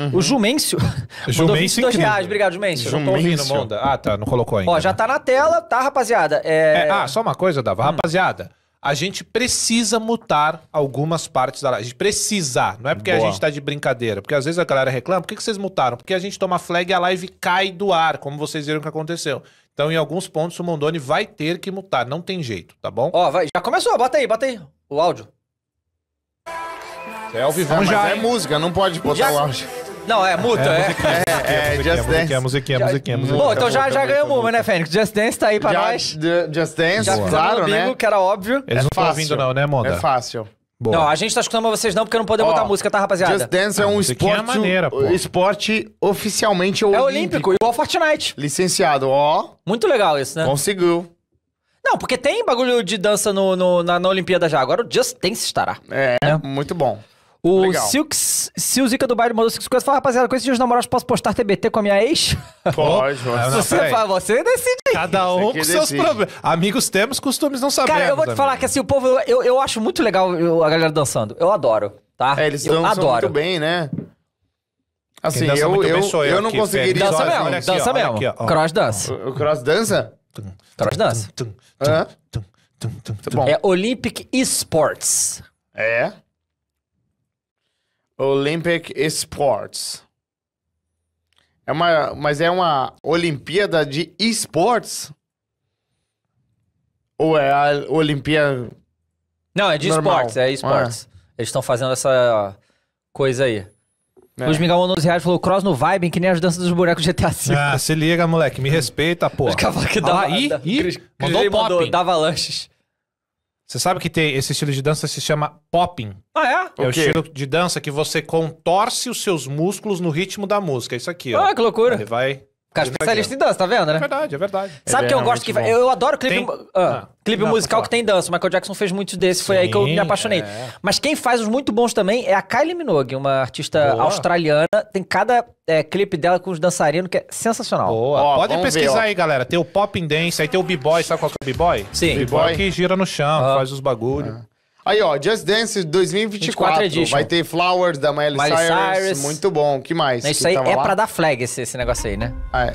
Uhum. O Jumêncio. Jumêncio. Mandou reais. Obrigado, Jumêncio. Jumêncio. Eu tô Monda. Ah, tá. Não colocou ainda. Ó, já né? tá na tela, tá, rapaziada? É... É, ah, só uma coisa, Dava. Hum. Rapaziada, a gente precisa mutar algumas partes da live. A gente precisa. Não é porque Boa. a gente tá de brincadeira. Porque às vezes a galera reclama. Por que, que vocês mutaram? Porque a gente toma flag e a live cai do ar, como vocês viram que aconteceu. Então, em alguns pontos, o Mondoni vai ter que mutar. Não tem jeito, tá bom? Ó, vai. Já começou. Bota aí, bota aí o áudio. É ao vivo mas já. é música, não pode botar já... o áudio. Não, é multa, é. É, é, é Just Dance. Musiquinha, musiquinha, musiquinha, musiquinha. Bom, então já, já ganhamos uma, né, Fênix? Just Dance tá aí pra Já- nós. Just Dance, Já claro, bingo, né? que era óbvio. Eles É não estão ouvindo, não, né, Monda? É fácil. Boa. Não, a gente tá escutando vocês não, porque não podemos botar música, tá, rapaziada? Just Dance é um ah, é esporte. é maneira, pô. esporte oficialmente É olímpico. olímpico, igual Fortnite. Licenciado, ó, Muito legal isso, né? conseguiu. Não, porque tem bagulho de dança no, no- na, na Olimpíada já. Agora o Just Dance estará. É, né? muito bom. O Legal. Silks, se o Zica do baile mandou 5 coisas, fala, rapaziada, com esses dias namorados posso postar TBT com a minha ex? Pode, mano. Não, você, fala, você decide. Cada um com seus problemas. Amigos temos, costumes não sabemos. Cara, eu vou te falar que assim, o povo, eu, eu acho muito legal eu, a galera dançando. Eu adoro, tá? É, eles eu dançam adoro. muito bem, né? Assim, eu, eu, eu, eu, não conseguiria... Dança mesmo, aqui, dança ó, mesmo. Aqui, cross dança. O, o cross dança? Cross dança. Tum, tum, tum, é Olympic Esports. É? Olympic Sports. É uma, mas é uma Olimpíada de esportes? Ou é a Olimpíada. Não, é de esportes, é ah. esportes. Ah. Eles estão fazendo essa coisa aí. É. Luiz Miguel 11 reais falou cross no vibe, que nem as danças dos bonecos GTA V. Ah, se liga, moleque, me respeita, pô. Os dava. Ah, mandou pop. Dava lanches. Você sabe que tem esse estilo de dança se chama popping. Ah, é? É o, o estilo de dança que você contorce os seus músculos no ritmo da música. É isso aqui, ó. Ah, que loucura. Ele vai Cara, especialista em dança, tá vendo, né? É verdade, é verdade. É sabe Ele que eu é gosto que. Eu adoro clipe, tem... Ah, ah, clipe não, musical que tem dança. Michael Jackson fez muitos desses, foi Sim, aí que eu me apaixonei. É. Mas quem faz os muito bons também é a Kylie Minogue, uma artista Boa. australiana. Tem cada é, clipe dela com os dançarinos que é sensacional. Boa, ó, podem pesquisar ver, aí, galera. Tem o Pop in Dance, aí tem o B-Boy, sabe qual que é o B-Boy? Sim. B-Boy que gira no chão, faz os bagulho. Ah. Aí, ó, Just Dance 2024. 24 vai ter Flowers da Miley, Miley Cyrus. Cyrus. Muito bom. que mais? isso que aí é lá? pra dar flag esse, esse negócio aí, né? Ah, é.